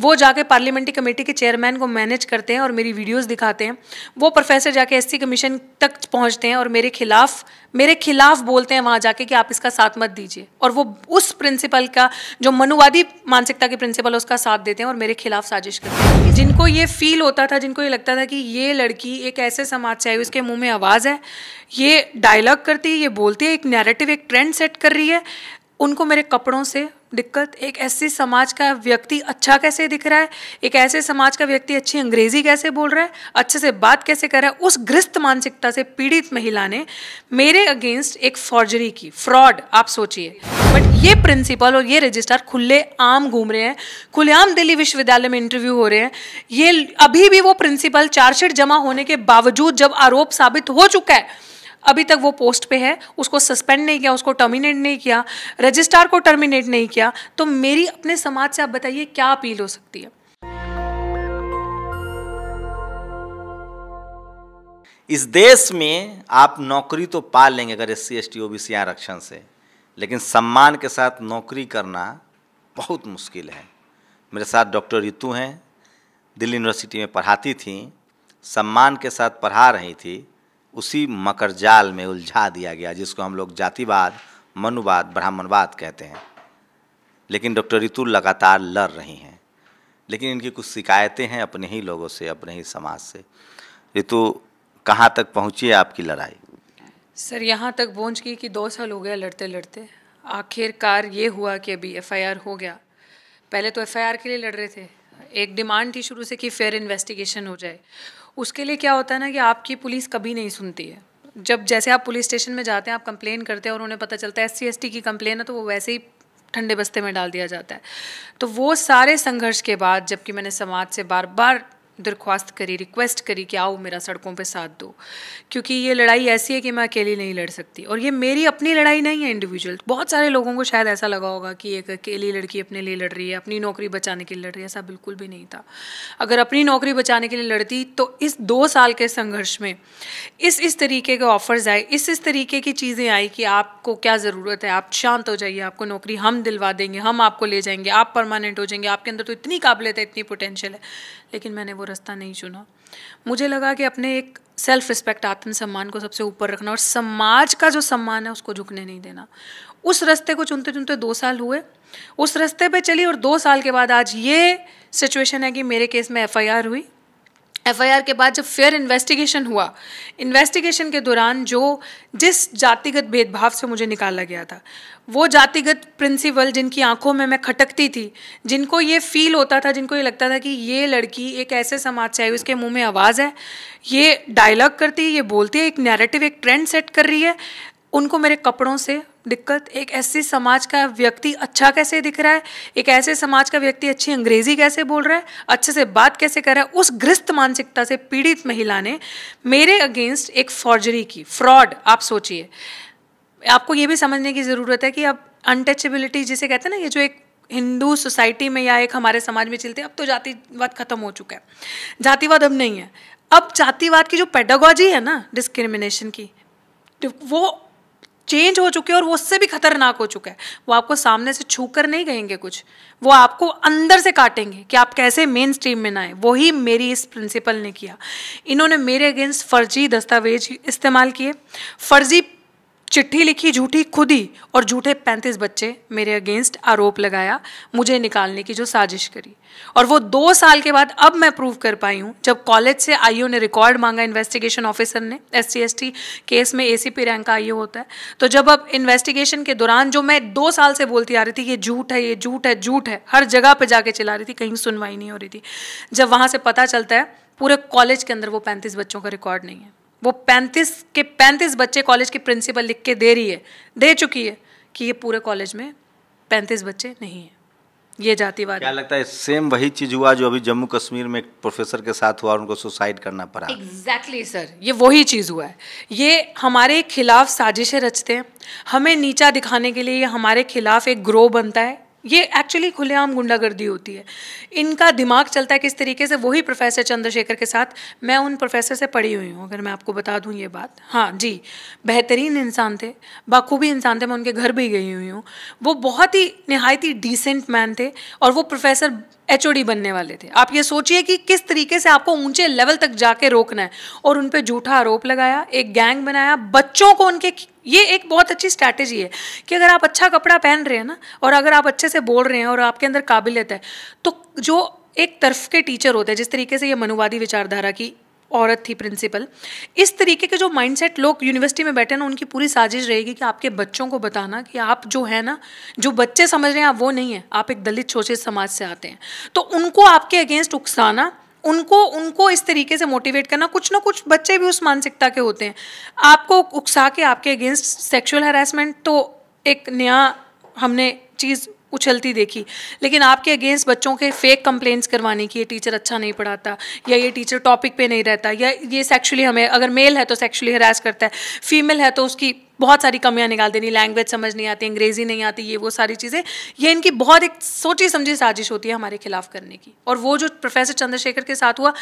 वो जाके parliamentary committee के चेयरमैन को मैनेज करते हैं और मेरी वीडियोस दिखाते हैं वो प्रोफेसर जाके एससी कमीशन तक पहुंचते हैं और मेरे खिलाफ मेरे खिलाफ बोलते हैं वहां जाके कि आप इसका साथ मत दीजिए और वो उस प्रिंसिपल का जो मनुवादी मानसिकता के प्रिंसिपल उसका साथ देते हैं और मेरे खिलाफ साजिश करते हैं जिनको ये फील होता था जिनको ये लगता था कि ये लड़की एक ऐसे समाज से आई उसके मुंह में आवाज़ है ये डायलॉग करती है ये बोलती है एक नैरेटिव एक ट्रेंड सेट कर रही है उनको मेरे कपड़ों से दिक्कत एक ऐसे समाज का व्यक्ति अच्छा कैसे दिख रहा है एक ऐसे समाज का व्यक्ति अच्छी अंग्रेजी कैसे बोल रहा है अच्छे से बात कैसे कर रहा है उस ग्रस्त मानसिकता से पीड़ित महिला ने मेरे अगेंस्ट एक फॉर्जरी की फ्रॉड आप सोचिए बट ये प्रिंसिपल और ये रजिस्ट्रार खुले आम घूम रहे हैं खुलेआम दिल्ली विश्वविद्यालय में इंटरव्यू हो रहे हैं ये अभी भी वो प्रिंसिपल चार्जशीट जमा होने के बावजूद जब आरोप साबित हो चुका है अभी तक वो पोस्ट पे है उसको सस्पेंड नहीं किया उसको टर्मिनेट नहीं किया रजिस्ट्रार को टर्मिनेट नहीं किया तो मेरी अपने समाज से आप बताइए क्या अपील हो सकती है इस देश में आप नौकरी तो पा लेंगे अगर S C S T O B C आरक्षण से लेकिन सम्मान के साथ नौकरी करना बहुत मुश्किल है मेरे साथ डॉक्टर रितु हैं दिल्ली यूनिवर्सिटी में पढ़ाती थी सम्मान के साथ पढ़ा रही थी उसी मकर जाल में उलझा दिया गया जिसको हम लोग जातिवाद मनुवाद ब्राह्मणवाद कहते हैं लेकिन डॉक्टर रितु लगातार लड़ रही हैं लेकिन इनकी कुछ शिकायतें हैं अपने ही लोगों से अपने ही समाज से रितु कहाँ तक पहुँची है आपकी लड़ाई सर यहाँ तक पहुँच गई कि दो साल हो गया लड़ते लड़ते आखिरकार ये हुआ कि अभी एफआईआर हो गया पहले तो एफआईआर के लिए लड़ रहे थे एक डिमांड थी शुरू से कि फेयर इन्वेस्टिगेशन हो जाए उसके लिए क्या होता है ना कि आपकी पुलिस कभी नहीं सुनती है जब जैसे आप पुलिस स्टेशन में जाते हैं आप कंप्लेन करते हैं और उन्हें पता चलता है एस सी की कंप्लेन है तो वो वैसे ही ठंडे बस्ते में डाल दिया जाता है तो वो सारे संघर्ष के बाद जबकि मैंने समाज से बार बार दरख्वास्त करी रिक्वेस्ट करी कि आओ मेरा सड़कों पे साथ दो क्योंकि ये लड़ाई ऐसी है कि मैं अकेली नहीं लड़ सकती और ये मेरी अपनी लड़ाई नहीं है इंडिविजुअल बहुत सारे लोगों को शायद ऐसा लगा होगा कि एक अकेली लड़की अपने लिए लड़ रही है अपनी नौकरी बचाने के लिए लड़ रही है ऐसा बिल्कुल भी नहीं था अगर अपनी नौकरी बचाने के लिए लड़ती तो इस दो साल के संघर्ष में इस इस तरीके के ऑफर्स आए इस इस तरीके की चीज़ें आई कि आपको क्या ज़रूरत है आप शांत हो जाइए आपको नौकरी हम दिलवा देंगे हम आपको ले जाएंगे आप परमानेंट हो जाएंगे आपके अंदर तो इतनी काबिलियत है इतनी पोटेंशियल है लेकिन मैंने वो वो रास्ता नहीं चुना मुझे लगा कि अपने एक सेल्फ रिस्पेक्ट आत्मसम्मान को सबसे ऊपर रखना और समाज का जो सम्मान है उसको झुकने नहीं देना उस रास्ते को चुनते चुनते दो साल हुए उस रास्ते पे चली और दो साल के बाद आज ये सिचुएशन है कि मेरे केस में एफआईआर हुई एफआईआर के बाद जब फेयर इन्वेस्टिगेशन हुआ इन्वेस्टिगेशन के दौरान जो जिस जातिगत भेदभाव से मुझे निकाला गया था वो जातिगत प्रिंसिपल जिनकी आंखों में मैं खटकती थी जिनको ये फील होता था जिनको ये लगता था कि ये लड़की एक ऐसे समाज से आई उसके मुंह में आवाज़ है ये डायलॉग करती है ये बोलती है एक नैरेटिव एक ट्रेंड सेट कर रही है उनको मेरे कपड़ों से दिक्कत एक ऐसे समाज का व्यक्ति अच्छा कैसे दिख रहा है एक ऐसे समाज का व्यक्ति अच्छी अंग्रेजी कैसे बोल रहा है अच्छे से बात कैसे कर रहा है उस ग्रस्त मानसिकता से पीड़ित महिला ने मेरे अगेंस्ट एक फॉर्जरी की फ्रॉड आप सोचिए आपको ये भी समझने की ज़रूरत है कि अब अनटचेबिलिटी जिसे कहते हैं ना ये जो एक हिंदू सोसाइटी में या एक हमारे समाज में चलते अब तो जातिवाद खत्म हो चुका है जातिवाद अब नहीं है अब जातिवाद की जो पेडागोजी है ना डिस्क्रिमिनेशन की तो वो चेंज हो चुके हैं और वो उससे भी खतरनाक हो चुका है वो आपको सामने से छू कर नहीं कहेंगे कुछ वो आपको अंदर से काटेंगे कि आप कैसे मेन स्ट्रीम में ना आए वही मेरी इस प्रिंसिपल ने किया इन्होंने मेरे अगेंस्ट फर्जी दस्तावेज इस्तेमाल किए फर्जी चिट्ठी लिखी झूठी खुद ही और झूठे पैंतीस बच्चे मेरे अगेंस्ट आरोप लगाया मुझे निकालने की जो साजिश करी और वो दो साल के बाद अब मैं प्रूव कर पाई हूँ जब कॉलेज से आईओ ने रिकॉर्ड मांगा इन्वेस्टिगेशन ऑफिसर ने एस सी केस में ए पी रैंक का आईओ होता है तो जब अब इन्वेस्टिगेशन के दौरान जो मैं दो साल से बोलती आ रही थी ये झूठ है ये झूठ है झूठ है हर जगह पर जाके चला रही थी कहीं सुनवाई नहीं हो रही थी जब वहाँ से पता चलता है पूरे कॉलेज के अंदर वो पैंतीस बच्चों का रिकॉर्ड नहीं है वो पैंतीस के पैंतीस बच्चे कॉलेज की प्रिंसिपल लिख के दे रही है दे चुकी है कि ये पूरे कॉलेज में पैंतीस बच्चे नहीं हैं ये जातिवाद क्या लगता है सेम वही चीज हुआ जो अभी जम्मू कश्मीर में एक प्रोफेसर के साथ हुआ उनको सुसाइड करना पड़ा एग्जैक्टली exactly, सर ये वही चीज हुआ है ये हमारे खिलाफ साजिशें रचते हैं हमें नीचा दिखाने के लिए ये हमारे खिलाफ एक ग्रोह बनता है ये एक्चुअली खुलेआम गुंडागर्दी होती है इनका दिमाग चलता है किस तरीके से वही प्रोफेसर चंद्रशेखर के साथ मैं उन प्रोफेसर से पढ़ी हुई हूँ अगर मैं आपको बता दूँ ये बात हाँ जी बेहतरीन इंसान थे बाखूबी इंसान थे मैं उनके घर भी गई हुई हूँ वो बहुत ही नहायती डिसेंट मैन थे और वो प्रोफेसर एच बनने वाले थे आप ये सोचिए कि किस तरीके से आपको ऊंचे लेवल तक जाके रोकना है और उन पर झूठा आरोप लगाया एक गैंग बनाया बच्चों को उनके ये एक बहुत अच्छी स्ट्रैटेजी है कि अगर आप अच्छा कपड़ा पहन रहे हैं ना और अगर आप अच्छे से बोल रहे हैं और आपके अंदर काबिलियत है तो जो एक तरफ के टीचर होते हैं जिस तरीके से ये मनुवादी विचारधारा की औरत थी प्रिंसिपल इस तरीके के जो माइंडसेट लोग यूनिवर्सिटी में बैठे ना उनकी पूरी साजिश रहेगी कि आपके बच्चों को बताना कि आप जो है ना जो बच्चे समझ रहे हैं आप वो नहीं है आप एक दलित शोषित समाज से आते हैं तो उनको आपके अगेंस्ट उकसाना उनको उनको इस तरीके से मोटिवेट करना कुछ ना कुछ बच्चे भी उस मानसिकता के होते हैं आपको उकसा के आपके अगेंस्ट सेक्सुअल हरासमेंट तो एक नया हमने चीज़ उछलती देखी लेकिन आपके अगेंस्ट बच्चों के फेक कंप्लेंट्स करवाने की ये टीचर अच्छा नहीं पढ़ाता या ये टीचर टॉपिक पे नहीं रहता या ये सेक्चुअली हमें अगर मेल है तो सेक्चुअली हरास करता है फीमेल है तो उसकी बहुत सारी कमियां निकाल देनी लैंग्वेज समझ नहीं आती अंग्रेजी नहीं आती ये वो सारी चीज़ें ये इनकी बहुत एक सोची समझी साजिश होती है हमारे खिलाफ करने की और वो जो प्रोफेसर चंद्रशेखर के साथ हुआ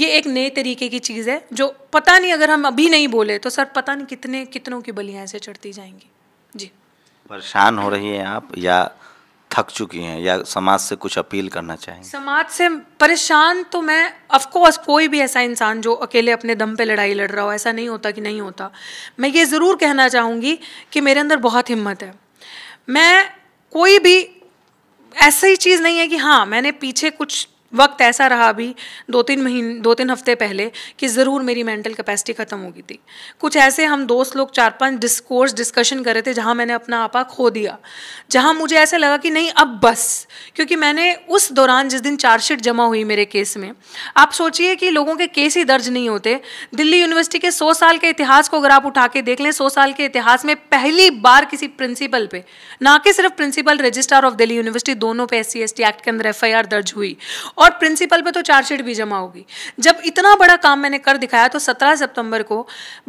ये एक नए तरीके की चीज़ है जो पता नहीं अगर हम अभी नहीं बोले तो सर पता नहीं कितने कितनों की बलियाँ ऐसे चढ़ती जाएंगी जी परेशान हो रही हैं आप या थक चुकी हैं या समाज से कुछ अपील करना चाहिए समाज से परेशान तो मैं अफकोर्स कोई भी ऐसा इंसान जो अकेले अपने दम पे लड़ाई लड़ रहा हो ऐसा नहीं होता कि नहीं होता मैं ये ज़रूर कहना चाहूँगी कि मेरे अंदर बहुत हिम्मत है मैं कोई भी ऐसी चीज़ नहीं है कि हाँ मैंने पीछे कुछ वक्त ऐसा रहा अभी दो तीन महीने दो तीन हफ्ते पहले कि ज़रूर मेरी मेंटल कैपेसिटी ख़त्म हो गई थी कुछ ऐसे हम दोस्त लोग चार पांच डिस्कोर्स डिस्कशन कर रहे थे जहां मैंने अपना आपा खो दिया जहां मुझे ऐसा लगा कि नहीं अब बस क्योंकि मैंने उस दौरान जिस दिन चार्जशीट जमा हुई मेरे केस में आप सोचिए कि लोगों के केस ही दर्ज नहीं होते दिल्ली यूनिवर्सिटी के सौ साल के इतिहास को अगर आप उठा के देख लें सौ साल के इतिहास में पहली बार किसी प्रिंसिपल पर ना कि सिर्फ principal registrar of Delhi university दोनों पे एस सी एक्ट के अंदर एफ दर्ज हुई और और प्रिंसिपल पे तो चार्जशीट भी जमा होगी जब इतना बड़ा काम मैंने कर दिखाया तो सत्रह सितंबर को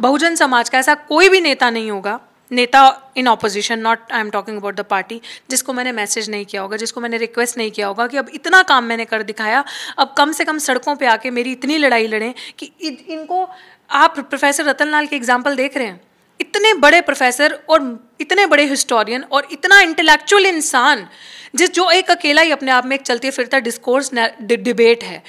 बहुजन समाज का ऐसा कोई भी नेता नहीं होगा नेता in opposition not I am talking about the party जिसको मैंने मैसेज नहीं किया होगा जिसको मैंने रिक्वेस्ट नहीं किया होगा कि अब इतना काम मैंने कर दिखाया अब कम से कम सड़कों पे आके मेरी इतनी लड़ाई लड़ें कि इनको आप प्रोफेसर रतन लाल के एग्जाम्पल देख रहे हैं इतने बड़े प्रोफेसर और इतने बड़े हिस्टोरियन और इतना इंटेलेक्चुअल इंसान जिस जो एक अकेला ही अपने आप में एक चलते फिरता डिस्कोर्स डिबेट है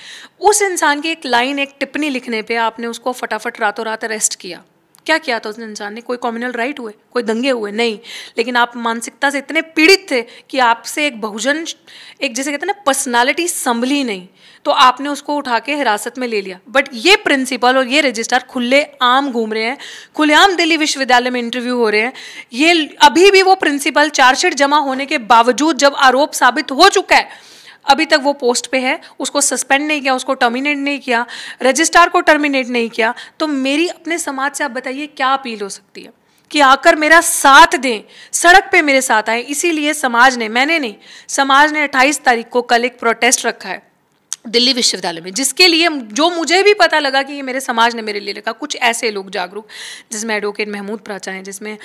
उस इंसान की एक लाइन एक टिप्पणी लिखने पे आपने उसको फटाफट रातों रात अरेस्ट किया क्या किया था उस इंसान ने कोई कॉम्युनल राइट हुए कोई दंगे हुए नहीं लेकिन आप मानसिकता से इतने पीड़ित थे कि आपसे एक बहुजन एक जैसे कहते हैं ना पर्सनैलिटी संभली नहीं तो आपने उसको उठा के हिरासत में ले लिया बट ये प्रिंसिपल और ये रजिस्ट्रार खुले आम घूम रहे हैं खुलेआम दिल्ली विश्वविद्यालय में इंटरव्यू हो रहे हैं ये अभी भी वो प्रिंसिपल चार्जशीट जमा होने के बावजूद जब आरोप साबित हो चुका है अभी तक वो पोस्ट पे है उसको सस्पेंड नहीं किया उसको टर्मिनेट नहीं किया रजिस्ट्रार को टर्मिनेट नहीं किया तो मेरी अपने समाज से आप बताइए क्या अपील हो सकती है कि आकर मेरा साथ दें सड़क पे मेरे साथ आए इसीलिए समाज ने मैंने नहीं समाज ने 28 तारीख को कल एक प्रोटेस्ट रखा है दिल्ली विश्वविद्यालय में जिसके लिए जो मुझे भी पता लगा कि ये मेरे समाज ने मेरे लिए लिखा कुछ ऐसे लोग जागरूक जिसमें एडवोकेट महमूद प्राचा हैं जिसमें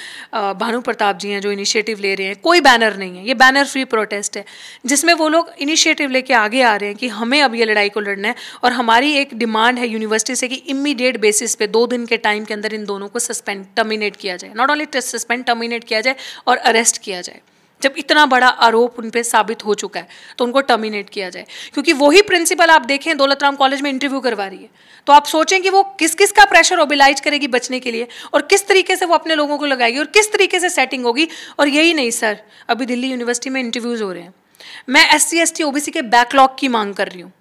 भानु प्रताप जी हैं जो इनिशिएटिव ले रहे हैं कोई बैनर नहीं है ये बैनर फ्री प्रोटेस्ट है जिसमें वो लोग इनिशिएटिव लेके आगे आ रहे हैं कि हमें अब ये लड़ाई को लड़ना है और हमारी एक डिमांड है यूनिवर्सिटी से कि इमीडिएट बेसिस पे दो दिन के टाइम के अंदर इन दोनों को सस्पेंड टर्मिनेट किया जाए नॉट ओनली सस्पेंड टर्मिनेट किया जाए और अरेस्ट किया जाए जब इतना बड़ा आरोप उन पर साबित हो चुका है तो उनको टर्मिनेट किया जाए क्योंकि वही प्रिंसिपल आप देखें दौलत राम कॉलेज में इंटरव्यू करवा रही है तो आप सोचें कि वो किस किस का प्रेशर ओबिलाइज करेगी बचने के लिए और किस तरीके से वो अपने लोगों को लगाएगी और किस तरीके से सेटिंग होगी और यही नहीं सर अभी दिल्ली यूनिवर्सिटी में इंटरव्यूज़ हो रहे हैं मैं S C S T OBC के बैकलॉग की मांग कर रही हूँ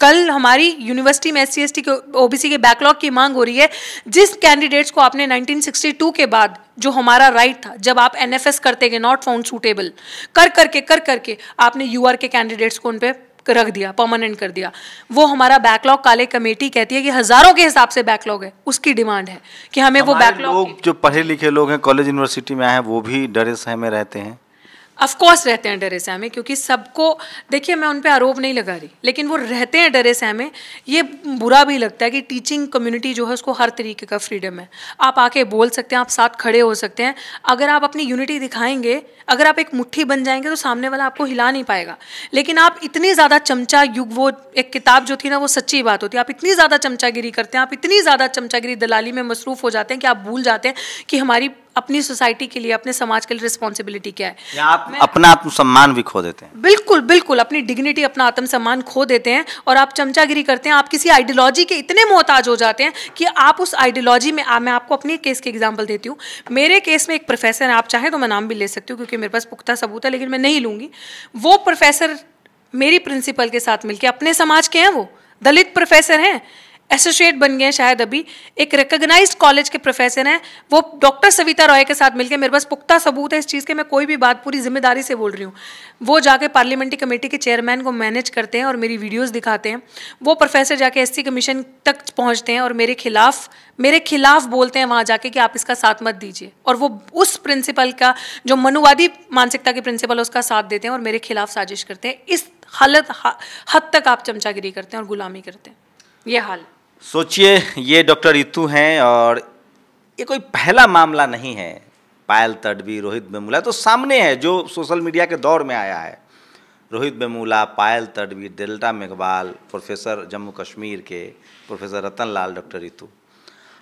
कल हमारी यूनिवर्सिटी में एस सी के ओबीसी के बैकलॉग की मांग हो रही है जिस कैंडिडेट्स को आपने 1962 के बाद जो हमारा राइट था जब आप एन करते गए नॉट फाउंड सूटेबल कर करके कर करके आपने यू के कैंडिडेट्स को उन पर रख दिया परमानेंट कर दिया वो हमारा बैकलॉग काले कमेटी कहती है कि हजारों के हिसाब से बैकलॉग है उसकी डिमांड है कि हमें वो बैकलॉग जो पढ़े लिखे लोग हैं कॉलेज यूनिवर्सिटी में आए हैं वो भी डरे सहमे रहते हैं अफकोर्स रहते हैं डरे सहमे क्योंकि सबको देखिए मैं उन पर आरोप नहीं लगा रही लेकिन वो रहते हैं डरे सहमे ये बुरा भी लगता है कि टीचिंग कम्युनिटी जो है उसको हर तरीके का फ्रीडम है आप आके बोल सकते हैं आप साथ खड़े हो सकते हैं अगर आप अपनी यूनिटी दिखाएंगे अगर आप एक मुट्ठी बन जाएंगे तो सामने वाला आपको हिला नहीं पाएगा लेकिन आप इतनी ज़्यादा चमचा युग वो एक किताब जो थी ना वो सच्ची बात होती है आप इतनी ज़्यादा चमचागिरी करते हैं आप इतनी ज़्यादा चमचागिरी दलाली में मसरूफ़ हो जाते हैं कि आप भूल जाते हैं कि हमारी अपनी सोसाइटी के लिए अपने समाज के लिए रिस्पॉन्सिबिलिटी क्या है आप अपना आत्मसम्मान भी खो देते हैं बिल्कुल बिल्कुल अपनी डिग्निटी अपना आत्मसम्मान खो देते हैं और आप चमचागिरी करते हैं आप किसी आइडियोलॉजी के इतने मोहताज हो जाते हैं कि आप उस आइडियोलॉजी में आ, मैं आपको अपने केस की एग्जाम्पल देती हूँ मेरे केस में एक प्रोफेसर है आप चाहे तो मैं नाम भी ले सकती हूँ क्योंकि मेरे पास पुख्ता सबूत है लेकिन मैं नहीं लूंगी वो प्रोफेसर मेरी प्रिंसिपल के साथ मिलकर अपने समाज के हैं वो दलित प्रोफेसर हैं एसोसिएट बन गए शायद अभी एक रिकग्नाइज कॉलेज के प्रोफेसर हैं वो डॉक्टर सविता रॉय के साथ मिलकर मेरे पास पुख्ता सबूत है इस चीज़ के मैं कोई भी बात पूरी जिम्मेदारी से बोल रही हूँ वो जाके पार्लियामेंट्री कमेटी के चेयरमैन को मैनेज करते हैं और मेरी वीडियोज़ दिखाते हैं वो प्रोफेसर जाके एस कमीशन तक पहुँचते हैं और मेरे खिलाफ मेरे खिलाफ बोलते हैं वहाँ जाके कि आप इसका साथ मत दीजिए और वो उस प्रिंसिपल का जो मनुवादी मानसिकता के प्रिंसिपल है उसका साथ देते हैं और मेरे खिलाफ साजिश करते हैं इस हालत हद तक आप चमचागिरी करते हैं और गुलामी करते हैं यह हाल सोचिए ये डॉक्टर रितु हैं और ये कोई पहला मामला नहीं है पायल तडवी रोहित बेमूला तो सामने है जो सोशल मीडिया के दौर में आया है रोहित बेमूला पायल तडवी डेल्टा मेघवाल प्रोफेसर जम्मू कश्मीर के प्रोफेसर रतन लाल डॉक्टर रितु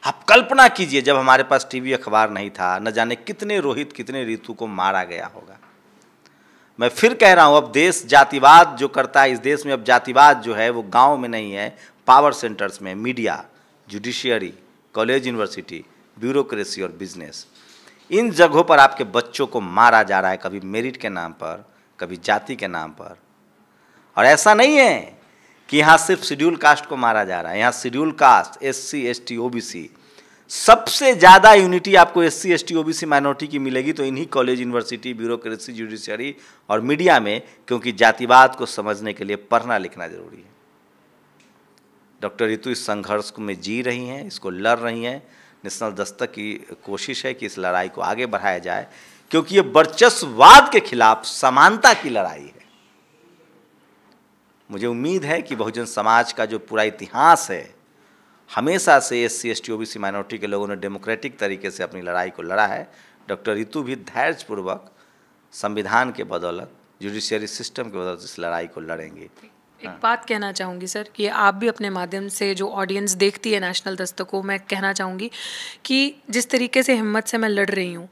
आप कल्पना कीजिए जब हमारे पास टीवी अखबार नहीं था न जाने कितने रोहित कितने ऋतु को मारा गया होगा मैं फिर कह रहा हूँ अब देश जातिवाद जो करता है इस देश में अब जातिवाद जो है वो गांव में नहीं है पावर सेंटर्स में media judiciary college university bureaucracy और बिजनेस इन जगहों पर आपके बच्चों को मारा जा रहा है कभी मेरिट के नाम पर कभी जाति के नाम पर और ऐसा नहीं है कि यहाँ सिर्फ शेड्यूल कास्ट को मारा जा रहा है यहाँ schedule caste S C S T O B C सबसे ज़्यादा यूनिटी आपको S C S T O B C minority की मिलेगी तो इन्हीं कॉलेज यूनिवर्सिटी ब्यूरोक्रेसी जुडिशियरी और मीडिया में क्योंकि जातिवाद को समझने के लिए पढ़ना लिखना जरूरी है डॉक्टर रितु इस संघर्ष में जी रही हैं इसको लड़ रही हैं नेशनल दस्तक की कोशिश है कि इस लड़ाई को आगे बढ़ाया जाए क्योंकि ये वर्चस्ववाद के खिलाफ समानता की लड़ाई है मुझे उम्मीद है कि बहुजन समाज का जो पूरा इतिहास है हमेशा से S C S T O B C minority के लोगों ने डेमोक्रेटिक तरीके से अपनी लड़ाई को लड़ा है डॉक्टर रितु भी धैर्यपूर्वक संविधान के बदौलत जुडिशियरी सिस्टम के बदौलत इस लड़ाई को लड़ेंगे हाँ। एक बात कहना चाहूँगी सर कि आप भी अपने माध्यम से जो ऑडियंस देखती है नेशनल दस्तक को मैं कहना चाहूँगी कि जिस तरीके से हिम्मत से मैं लड़ रही हूँ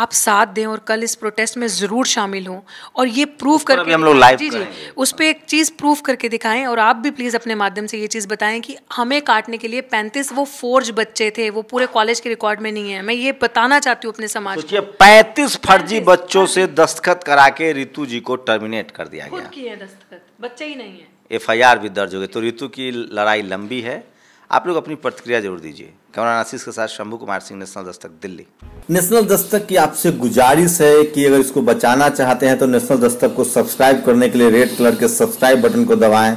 आप साथ दें और कल इस प्रोटेस्ट में ज़रूर शामिल हों और ये प्रूफ करके हम लोग लाइव जी जी उस पर एक चीज़ प्रूफ करके दिखाएं और आप भी प्लीज़ अपने माध्यम से ये चीज़ बताएं कि हमें काटने के लिए पैंतीस वो फोर्ज बच्चे थे वो पूरे कॉलेज के रिकॉर्ड में नहीं है मैं ये बताना चाहती हूँ अपने समाज को पैंतीस फर्जी बच्चों से दस्तखत करा के रितु जी को टर्मिनेट कर दिया गया दस्तखत बच्चे ही नहीं है एफ भी दर्ज हो गई तो रितु की लड़ाई लंबी है आप लोग अपनी प्रतिक्रिया जरूर दीजिए कमरान आशीष के साथ शंभू कुमार सिंह नेशनल दस्तक दिल्ली नेशनल दस्तक की आपसे गुजारिश है कि अगर इसको बचाना चाहते हैं तो नेशनल दस्तक को सब्सक्राइब करने के लिए रेड कलर के सब्सक्राइब बटन को दबाएं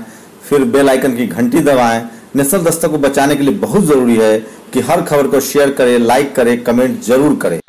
फिर बेल आइकन की घंटी दबाएं नेशनल दस्तक को बचाने के लिए बहुत ज़रूरी है कि हर खबर को शेयर करें लाइक करें कमेंट जरूर करें